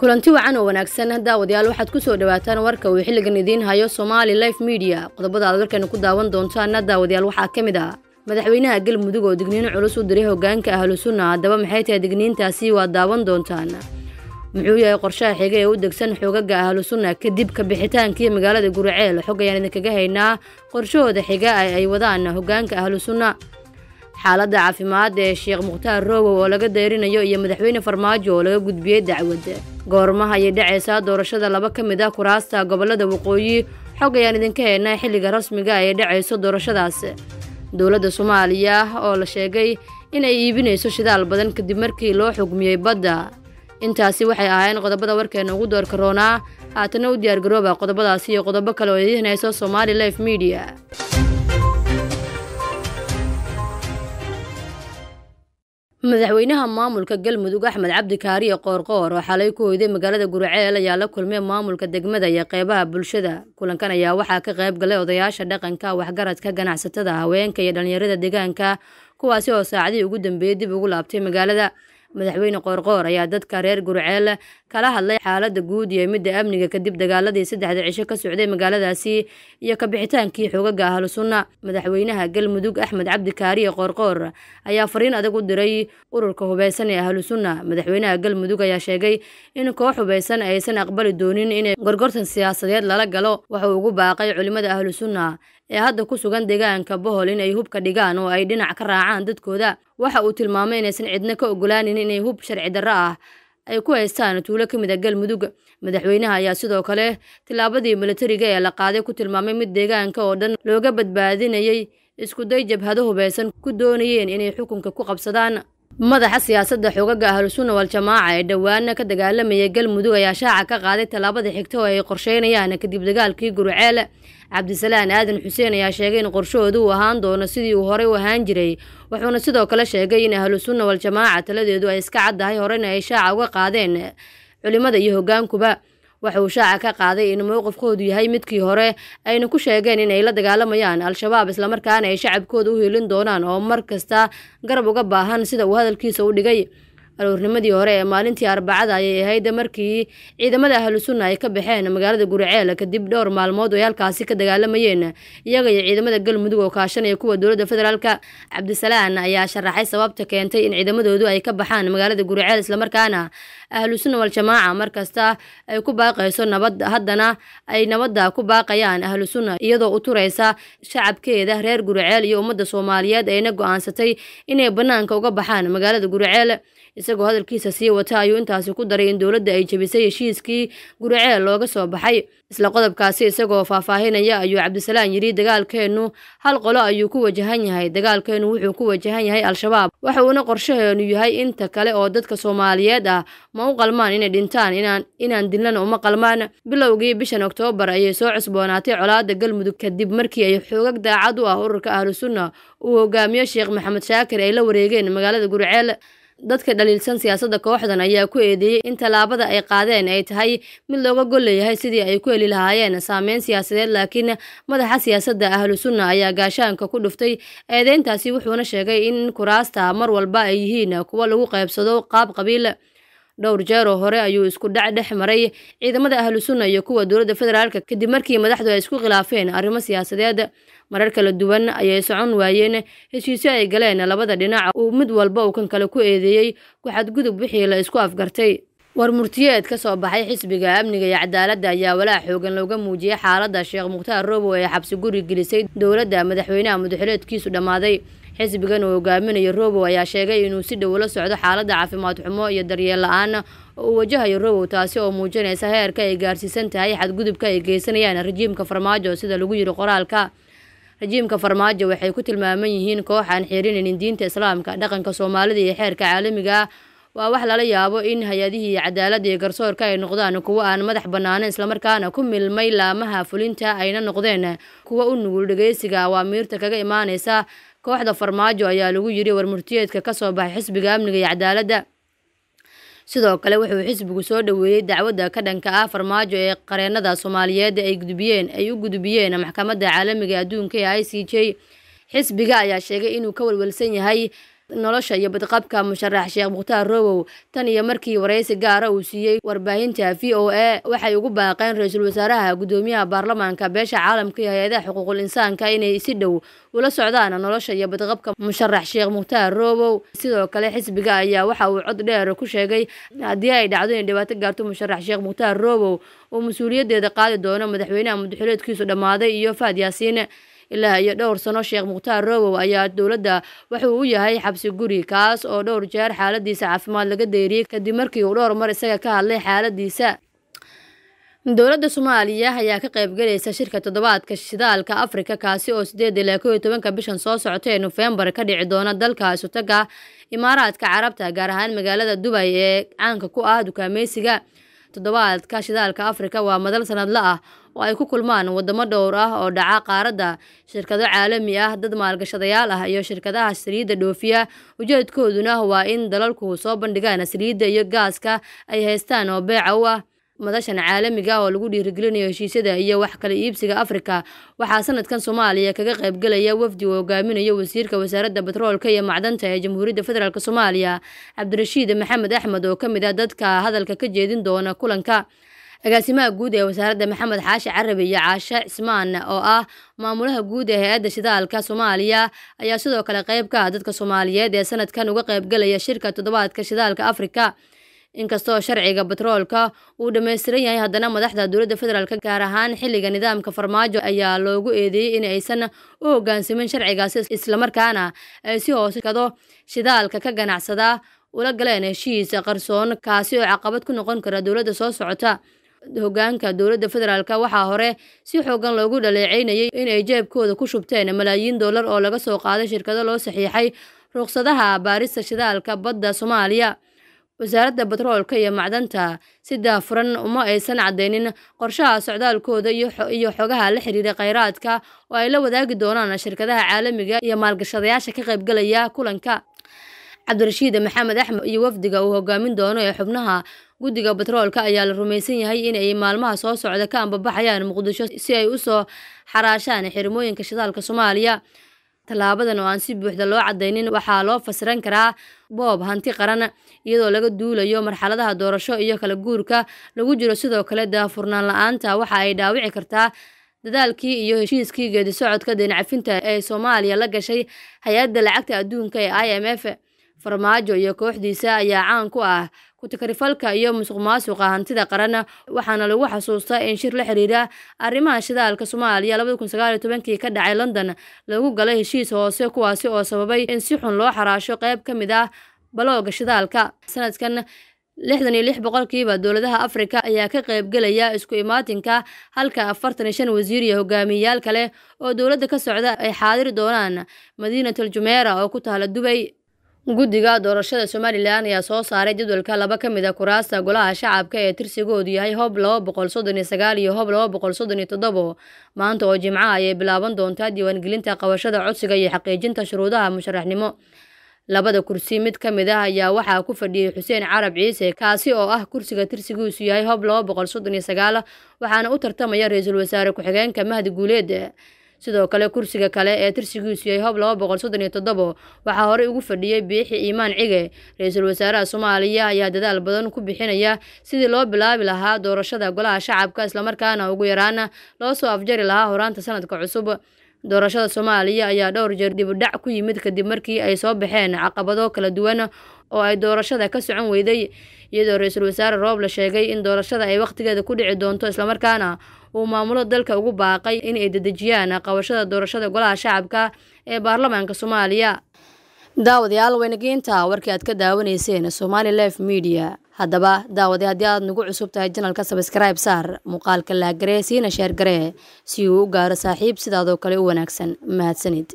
kulanti wacan oo wanaagsan daawadayaal waxaad ku soo dhowaataan warka uu xilligan idiin hayo somaali life media qodobada aad warkaynu ku daawan doontaana daawadayaal waxaa ka mid ah madaxweynaha galmudug oo digniin culus u diray hoggaanka ahlu sunna haddaba maxay tahay digniintaasi waa daawan doontaan muxuu yahay qorshaha xiga ee u degsan xoogaga ahlu sunna kadib kabixitaankii magaalada guriceel xog ayaan idinkaga haynaa qorshahooda xiga ay wadaan hoggaanka ahlu sunna xaaladda caafimaad ee sheekh mukhtaar roobow oo laga dayrinayo iyo madaxweyne farmaajo oo laga gudbiyey dacwad goormaha ayay dhacaysaa doorashada laba ka mid ah kuraasta gobollada waqooyi xog ayaan idinka heynaa xilliga rasmiga ay dhacayso doorashadaas dowladda soomaaliya oo la sheegay inay iibinayso shidaal badan kadib markii loo xugmiyey badda intaasi waxay ahaayeen qodobada warkeenna ugu door karoonaa haatana u diyaargarooba qodobadaasi iyo qodobo kale oo idiin heynayso somaali life media madaxweynaha maamulka galmudug axmed cabdi kaariye qoorqoor oo xalay ku hoyday magaalada guraceel ayaa la kulmay maamulka degmada iyo qeybaha bulshada kulankan ayaa waxaa ka qayb galay odayaasha dhaqanka waxgaradka ganacsatada haweenka iyo dhallinyarada deegaanka kuwaasi oo saacadihii ugu dambeeyey dib ugu laabtay magaalada madaxweyne qoorqoor ayaa dadka reer gurceele kala hadlay xaaladda guud iyo midda amniga kadib dagaaladii saddexda cisho ka socday magaaladaasi iyo kabixitaankii xogaga ahlu sunna madaxweynaha galmudug axmed cabdi kaariye qoorqoor ayaa fariin adag u diray ururka hubeysan ee ahlu sunna madaxweynaha galmudug ayaa sheegay in koox hubeysan aysan aqbali doonin inay gorgortan siyaasadeed lala galo waxauu ugu baaqay culimmada ahlu sunna ee hadda ku sugan deegaanka bohol inay hubka dhigaan oo ay dhinac ka raacaan dadkooda waxa uu tilmaamay inaysan cidna ka ogolaanin inay hub sharci darro ah ay ku haystaan tuulo ka mid a ah galmudug madaxweynaha ayaa sidoo kale tilaabadii milatariga ee la qaaday ku tilmaamay mid deegaanka oo dhan looga badbaadinayay iskuday jabhado hubaysan ku doonayeen inay xukunka ku qabsadaan madaxa siyaasadda xoogaga ahlusunna wal-jamaaca ee dhowaana ka dagaalamaya galmudug ayaa shaaca ka qaaday tallaabada xigta oo ay qorsheynayaan kadib dagaalkii gurceel cabdisalaan aadan xuseen ayaa sheegay in qorshahoodu uu ahaan doono sidii uu horey u ahaan jiray wuxuuna sidoo kale sheegay in ahlusunna wal-jamaaca taladeedu ay iska caddahay horena ay shaaca uga qaadeen culimada iyo hoggaankuba waxa uu shaaca ka qaaday in mowqifkoodu yahay midkii hore ayna ku sheegeen inay la dagaalamayaan al-shabaab islamarkaana ay shacabkooda u hiilin doonaan oo mar kasta garab uga baahan sida uu hadalkiisa u dhigay aroornimadii hore ee maalintii arbacada ayay ahayd markii ciidamada ahlu sunna ay ka baxeen magaalada guriceel kadib dhowr maalmood ay halkaasi ka dagaalamayeen iyaga iyo ciidamada galmudug oo kaashanaya kuwa dowladda federaalka cabdisalaan ayaa sharaxay sababta keentay in ciidamadoodu ay ka baxaan magaalada guriceel islamarkaana ahlu sunna waljamaaca markasta ay ku baaqayso nabad haddana ay nabadda ku baaqayaan ahlu sunna iyadoo u turaysa shacabkeeda reer guriceel iyo ummadda soomaaliyeed ayna go-aansatay inay bannaanka uga baxaan magaalada guriceel isagoo hadalkiisa sii wata ayuu intaasi ku daray in dowladda ay jebisay heshiiskii guriceel looga soo baxay isla qodobkaasi isagoo faahfaahinaya ayuu cabdisalaan yidhi dagaalkeennu hal qolo ayuu ku wajahan yahay dagaalkeennu wuxuu ku wajahan yahay al-shabaab waxa uuna qorshaheennu yahay inta kale oo dadka soomaaliyeed ah ma u qalmaan inay dhintaan inaan dilnana uma qalmaan bilowgii bishan oktoobar ayay soo cusboonaatay colaadda galmudug kadib markii ay xoogag daacad u ah ururka ahlu sunna uu hogaamiye sheekh maxamed shaakir ay la wareegeen magaalada guriceel dadka dhaliilsan siyaasadda kooxdan ayaa ku eedeeyey in tallaabada ay qaadeen ay tahay mid looga gol leeyahay sidii ay ku heli lahaayeen saameyn siyaasadeed laakiin madaxa siyaasadda ahlusunna ayaa gaashaanka ku dhuftay eedeyntaasi wuxuuna sheegay in kuraasta mar walba ay yihiin kuwa lagu qaybsado qaab qabiil dhowr jeer oo hore ayuu isku dhac dhex maray ciidamada ahlu sunna iyo kuwa dowladda federaalk kadib markii madaxdu ay isku khilaafeen arrimo siyaasadeed marar kala duwan ayay socon waayeen heshiisyo ay galeen labada dhinac uu mid walba uu kan kale ku eedeeyey kuxadgudub wixii la isku afgartay war murtiyeed ka soo baxay xisbiga amniga iyo cadaaladda ayaa walaac xoogan looga muujiyey xaaladda sheekh mukhtaar robow ee xabsi guri gelisay dowladda madaxweynaha mudaxileedkiisu dhammaaday xisbigan uu hogaaminayo robow ayaa sheegay inuu si dhow la socdo xaaladda caafimaad xumo iyo daryeel la-aana oo uu wajahayo robow taasi oo muujinaysa heerka ay gaarsiisan tahay xadgudubka ay geysanayaan rajiimka farmaajo sida lagu yiri qoraalka rajiimka farmaajo waxay ku tilmaaman yihiin koox aan xirinaynin diinta islaamka dhaqanka soomaalida iyo xeerka caalamiga ah waa wax lala yaabo in hay-adihii cadaaladda iyo garsoorka ay noqdaan kuwo aan madax bannaanan islamarkaana ku milmay laamaha fulinta ayna noqdeen kuwo u nugul dhegeysiga awaamiirta kaga imaanaysa kooxda farmaajo ayaa lagu yiri warmurtiyeedka ka soo baxay xisbiga amniga iyo cadaaladda sidoo kale wuxuu xisbigu soo dhoweeyey dacwadda ka dhanka ah farmaajo ee qareennada soomaaliyeed ay gudbiyeen ay u gudbiyeen maxkamadda caalamiga adduunka ee i c j xisbiga ayaa sheegay inuu ka walwalsan yahay nolosha iyo badqabka musharax sheekh mukhtaar rowow tan iyo markii waraysi gaara uu siiyey warbaahinta v o a waxay ugu baaqeen ra-iisul wasaaraha guddoomiyaha baarlamaanka beesha caalamka iyo hay-adaha xuquuqul insaanka inay si dhow ula socdaan nolosha iyo badqabka musharax sheekh mukhtaar roobow sidoo kale xisbiga ayaa waxa uu cod dheer ku sheegay haddii ay dhacdo inay dhibaato gaarto musharax sheekh mukhtaar rowow oo mas-uuliyadeeda qaadi doono madaxweynaha mudaxileedkiisu dhammaaday iyo faad yaasiine ilaa iyo dhowr sano sheekh mukhtaar rowow ayaa dowladda wuxuu u yahay xabsi guri kaas oo dhowr jeer xaaladiisa caafimaad laga deeriyey kadib markii uu dhowr mar isaga ka hadlay xaaladiisa dowladda soomaaliya ayaa ka qaybgalaysa shirka toddobaadka shidaalka afrika kaasi oo sideed ilaa koo iyo tobanka bishan soo socota ee nofembar ka dhici doona dalka isutaga imaaraadka carabta gaar ahaan magaalada dubay ee caanka ku ah dukaameysiga toddobaadka shidaalka afrika waa madal sanadla ah oo ay ku kulmaan wadamo dhowr ah oo dhaca qaaradda shirkado caalami ah dad maalgashadayaal ah iyo shirkadaha saliidda dhoofiya ujeedkooduna waa in dalalku soo bandhigaan saliidda iyo gaaska ay haystaan oo beeca u ah madashan caalamiga ah oo lagu dhiirigelinayo heshiisyada iyo wax kala iibsiga afrika waxaa sanadkan soomaaliya kaga qaybgalaya wafdi uu hogaaminayo wasiirka wasaaradda batroolka iyo macdanta ee jamhuuriyadda federaalk soomaaliya cabdirashiid maxamed axmed oo ka mid ah dadka hadalka ka jeedin doona kulanka agaasimaha guud ee wasaaradda maxamed xaashi carabi iyo caashe cismaan oo ah maamulaha guud ee hay-adda shidaalka soomaaliya ayaa sidoo kale qayb ka ah dadka soomaaliyeed ee sanadkan uga qaybgalaya shirka toddobaadka shidaalka afrika inkastoo sharciga batroolka uu dhammaystiran yahay haddana madaxda dowladda federaalk gaar ahaan xilliga nidaamka farmaajo ayaa loogu eedeeyey in aysan u hogaansamin sharcigaasi islamarkaana ay si hoose kado shidaalka ka ganacsada ula galeen heshiis qarsoon kaasi oo caqabad ku noqon kara dowladda soo socota hogaanka dowladda federaalk waxaa hore si xoogan loogu dhaleecaynayay inay jeebkooda ku shubteen malaayiin dollar oo laga soo qaaday shirkado loo saxiixay ruqsadaha baarista shidaalka badda soomaaliya wasaaradda batroolka iyo macdanta si daafuran uma aysan caddaynin qorshaha socdaalkooda iyo xogaha la xiriira kheyraadka oo ay la wadaagi doonaan shirkadaha caalamiga ah iyo maalgashadayaasha ka qaybgalaya kulanka cabdirashiid maxamed axmed iyo wafdiga uu hogaamin doono ee xubnaha guddiga batroolka ayaa la rumaysan yahay in ay maalmaha soo socda ka ambabaxayaan muqdisho si ay usoo xaraashaan xirmooyinka shidaalka soomaaliya tallaabadan oo aan si buuxda loo cadaynin waxaa loo fasiran karaa boob hanti qaran iyadoo laga duulayo marxaladaha doorasho iyo kala guurka lagu jiro sidoo kale daafurnaan la-aanta waxa ay dhaawici kartaa dadaalkii iyo heshiiskii geedi socodka dinacfinta ee soomaaliya la gashay hay-adda lacagta adduunka ee i m f farmaajo iyo kooxdiisa ayaa caan ku ah ku-takarifalka iyo musuqmaasuqa hantida qaran waxaana lagu xasuustaa in shir la xiriira arrimaha shidaalka soomaaliya labada ka dhacay london lagu galay heshiis hoose kuwaasi oo sababay in si xun loo xaraasho qayb ka mid ah balooga shidaalka sanadkan lixdan iyo lix boqolkiiba dowladaha afrika ayaa ka qaybgelaya isku imaatinka halka afartan iyo shan wasiir iyo hogaamiyeyaal kale oo dowladda ka socda ay xaadiri doonaan madiinatul jumeera oo ku taala dubay guddiga doorashada somalilan ayaa soo saaray jadwalka laba ka mid a ah kuraasta golaha shacabka ee tirsigoodu yahay hob laba boqol soddon iyo sagaal iyo hob laba boqol soddon iyo toddobo maanta oo jimcaha ayay bilaaban doontaa diiwaangelinta qabashada codsiga iyo xaqiijinta shuruudaha musharaxnimo labada kursi mid ka mid ah ayaa waxaa ku fadhiyey xuseen carab ciise kaasi oo ah kursiga tirsigiisu yahay hob laba boqol soddon iyo sagaal waxaana u tartamaya ra-iisul wasaare ku-xigeenka mahdi guuleed sidoo kale kursiga kale ee tirsigiisu yahay hoob laba boqol soddon iyo toddobo waxaa horey ugu fadhiyey biixi iimaan cige ra-iisul wasaaraha soomaaliya ayaa dadaal badan ku bixinaya sidii loo bilaabi lahaa doorashada golaha shacabka islamarkaana ugu yaraan loo soo afjari lahaa horaanta sanadka cusub doorashada soomaaliya ayaa dhowr jeer dibudhac ku yimid kadib markii ay soo baxeen caqabado kala duwan oo ay doorashada ka socon weyday iyadoo ra-iisul wasaare la sheegay in doorashada ay wakhtigeeda ku dhici doonto islamarkaana uu maamulo dalka ugu baaqay in ay dedejiyaan qabashada doorashada golaha shacabka ee baarlamaanka soomaaliya daawadayaal weynageynta warkii aad ka daawanayseen somaali life media haddaba daawade haddii aad nagu cusub tahay janalka sabskribe saar muuqaalka laaggaree siina sheergaree si uu u gaaro saaxiib sidaadoo kale u wanaagsan mahadsanid